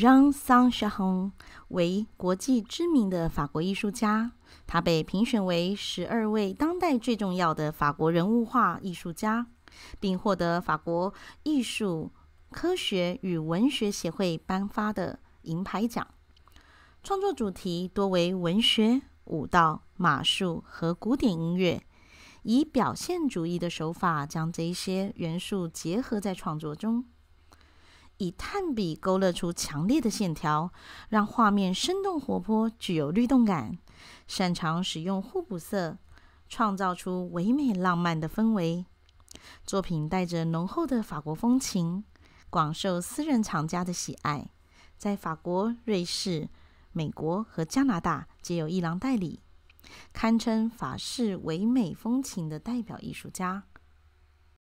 让桑沙红为国际知名的法国艺术家，他被评选为十二位当代最重要的法国人物画艺术家，并获得法国艺术、科学与文学协会颁发的银牌奖。创作主题多为文学、舞蹈、马术和古典音乐，以表现主义的手法将这些元素结合在创作中。以炭笔勾勒出强烈的线条，让画面生动活泼，具有律动感。擅长使用互补色，创造出唯美浪漫的氛围。作品带着浓厚的法国风情，广受私人藏家的喜爱。在法国、瑞士、美国和加拿大皆有一廊代理，堪称法式唯美风情的代表艺术家。